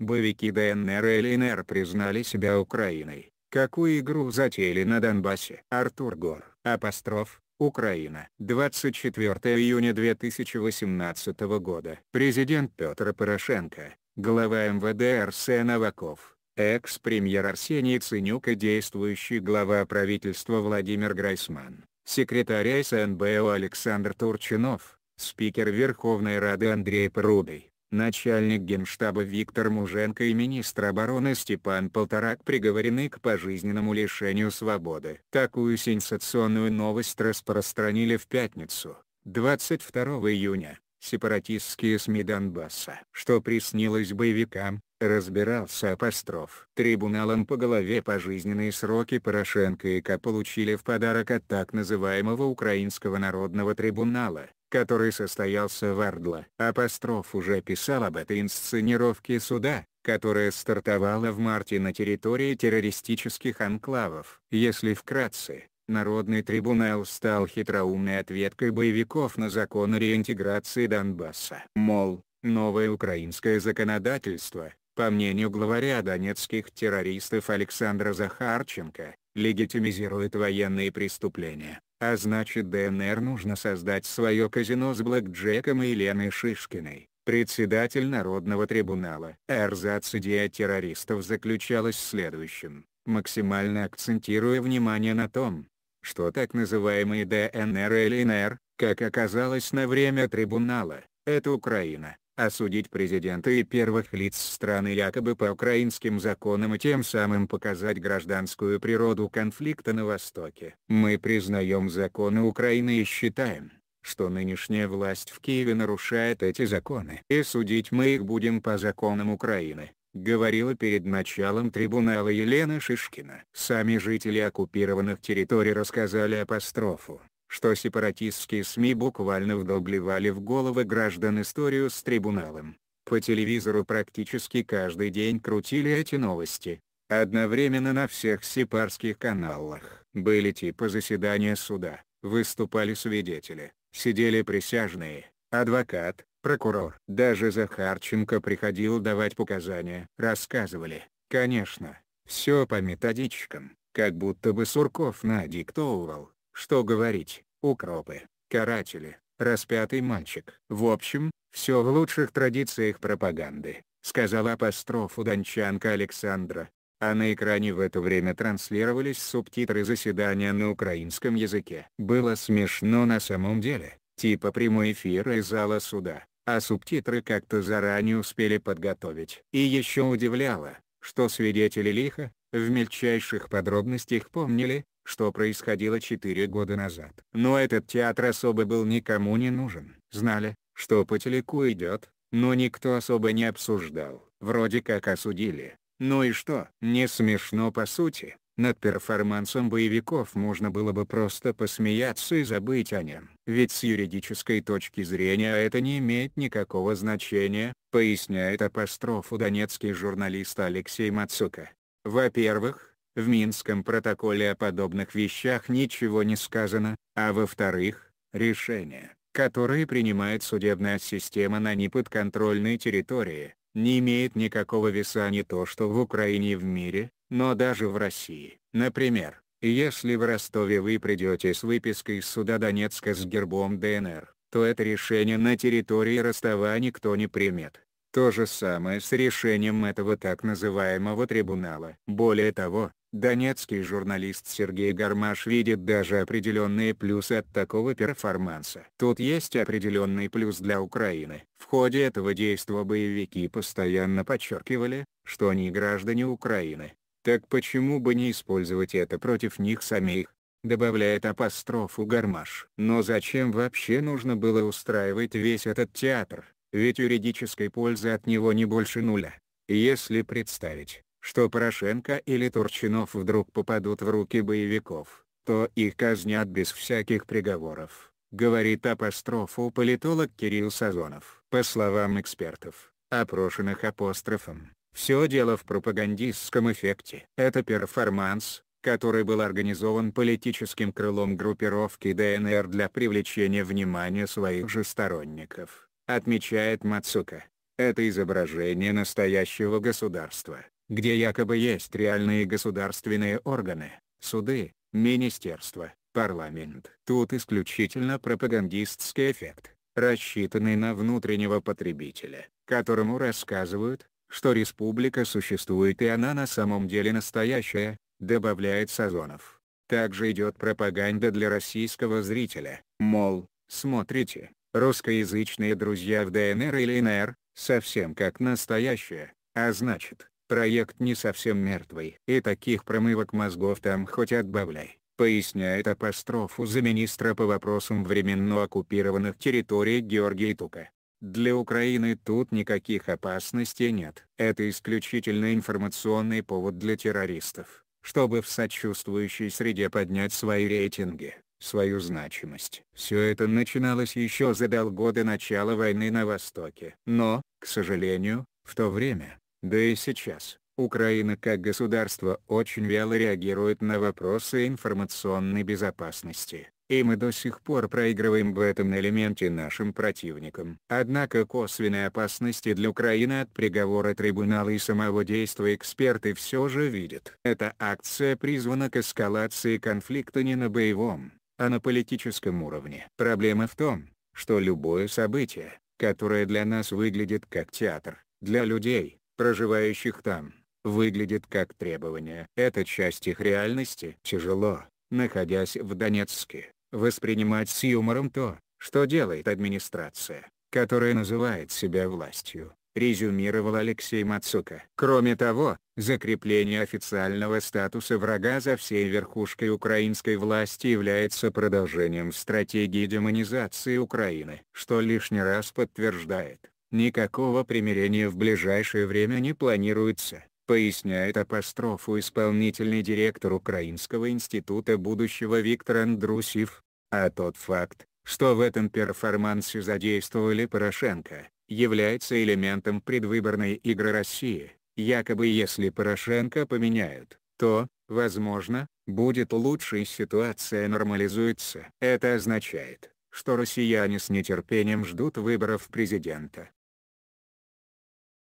Боевики ДНР и ЛНР признали себя Украиной. Какую игру затеяли на Донбассе? Артур Гор. Апостроф. Украина. 24 июня 2018 года. Президент Петр Порошенко, глава МВД Арсен Новаков, экс-премьер Арсений Ценюк и действующий глава правительства Владимир Гройсман, секретарь СНБО Александр Турчинов, спикер Верховной Рады Андрей Прудый, начальник генштаба Виктор Муженко и министр обороны Степан Полторак приговорены к пожизненному лишению свободы. Такую сенсационную новость распространили в пятницу, 22 июня, сепаратистские СМИ Донбасса. Что приснилось боевикам, разбирался Апостров. Трибуналом по голове пожизненные сроки Порошенко и К получили в подарок от так называемого Украинского народного трибунала который состоялся в Эрдла. Апостроф уже писал об этой инсценировке суда, которая стартовала в марте на территории террористических анклавов. Если вкратце, Народный трибунал стал хитроумной ответкой боевиков на закон о реинтеграции Донбасса. Мол, новое украинское законодательство, по мнению главаря донецких террористов Александра Захарченко, легитимизирует военные преступления. А значит ДНР нужно создать свое казино с блэкджеком и Еленой Шишкиной, председатель Народного трибунала. Эрзац идея террористов заключалась в следующем, максимально акцентируя внимание на том, что так называемые ДНР и ЛНР, как оказалось на время трибунала, это Украина, осудить президента и первых лиц страны якобы по украинским законам и тем самым показать гражданскую природу конфликта на Востоке. Мы признаем законы Украины и считаем, что нынешняя власть в Киеве нарушает эти законы. И судить мы их будем по законам Украины говорила перед началом трибунала Елена Шишкина. Сами жители оккупированных территорий рассказали апострофу, что сепаратистские СМИ буквально вдолбливали в головы граждан историю с трибуналом. По телевизору практически каждый день крутили эти новости. Одновременно на всех сепарских каналах были типа заседания суда, выступали свидетели, сидели присяжные, адвокат, прокурор. Даже Захарченко приходил давать показания. Рассказывали, конечно, все по методичкам, как будто бы Сурков надиктовывал. Что говорить, укропы, каратели, распятый мальчик. В общем, все в лучших традициях пропаганды, сказала апострофу дончанка Александра. А на экране в это время транслировались субтитры заседания на украинском языке. Было смешно на самом деле, типа прямой эфир из зала суда, а субтитры как-то заранее успели подготовить. И еще удивляло, что свидетели лиха, в мельчайших подробностях помнили, что происходило 4 года назад. Но этот театр особо был никому не нужен. Знали, что по телеку идет, но никто особо не обсуждал. Вроде как осудили. Ну и что? Не смешно по сути. Над перформансом боевиков можно было бы просто посмеяться и забыть о нем. Ведь с юридической точки зрения это не имеет никакого значения, поясняет апострофу донецкий журналист Алексей Мацука. Во-первых, в Минском протоколе о подобных вещах ничего не сказано, а во-вторых, решения, которые принимает судебная система на неподконтрольной территории, не имеет никакого веса не то что в Украине и в мире, но даже в России. Например, если в Ростове вы придете с выпиской из суда Донецка с гербом ДНР, то это решение на территории Ростова никто не примет. То же самое с решением этого так называемого трибунала. Более того, донецкий журналист Сергей Гармаш видит даже определенные плюсы от такого перформанса. Тут есть определенный плюс для Украины. В ходе этого действия боевики постоянно подчеркивали, что они граждане Украины. Так почему бы не использовать это против них самих? добавляет апострофу Гармаш. Но зачем вообще нужно было устраивать весь этот театр? ведь юридической пользы от него не больше нуля. Если представить, что Порошенко или Турчинов вдруг попадут в руки боевиков, то их казнят без всяких приговоров, говорит апострофу политолог Кирилл Сазонов. По словам экспертов, опрошенных апострофом, все дело в пропагандистском эффекте. Это перформанс, который был организован политическим крылом группировки ДНР для привлечения внимания своих же сторонников отмечает Мацука. Это изображение настоящего государства, где якобы есть реальные государственные органы, суды, министерства, парламент. Тут исключительно пропагандистский эффект, рассчитанный на внутреннего потребителя, которому рассказывают, что республика существует и она на самом деле настоящая, добавляет Сазонов. Также идет пропаганда для российского зрителя, мол, смотрите, Русскоязычные друзья в ДНР или НР, совсем как настоящие, а значит, проект не совсем мертвый. И таких промывок мозгов там хоть отбавляй, поясняет апострофу за министра по вопросам временно оккупированных территорий Георгий Тука. Для Украины тут никаких опасностей нет. Это исключительно информационный повод для террористов, чтобы в сочувствующей среде поднять свои рейтинги свою значимость. Все это начиналось еще за полгода начала войны на Востоке. Но, к сожалению, в то время, да и сейчас, Украина как государство очень вяло реагирует на вопросы информационной безопасности, и мы до сих пор проигрываем в этом элементе нашим противникам. Однако косвенной опасности для Украины от приговора трибунала и самого действия эксперты все же видят. Эта акция призвана к эскалации конфликта не на боевом а на политическом уровне. Проблема в том, что любое событие, которое для нас выглядит как театр, для людей, проживающих там, выглядит как требование. Это часть их реальности. Тяжело, находясь в Донецке, воспринимать с юмором то, что делает администрация, которая называет себя властью резюмировал Алексей Мацука. Кроме того, закрепление официального статуса врага за всей верхушкой украинской власти является продолжением стратегии демонизации Украины, что лишний раз подтверждает, никакого примирения в ближайшее время не планируется поясняет апострофу исполнительный директор Украинского института будущего Виктор Андрусьев, а тот факт, что в этом перформансе задействовали Порошенко, является элементом предвыборной игры России, якобы если Порошенко поменяют, то, возможно, будет лучше и ситуация нормализуется. Это означает, что россияне с нетерпением ждут выборов президента.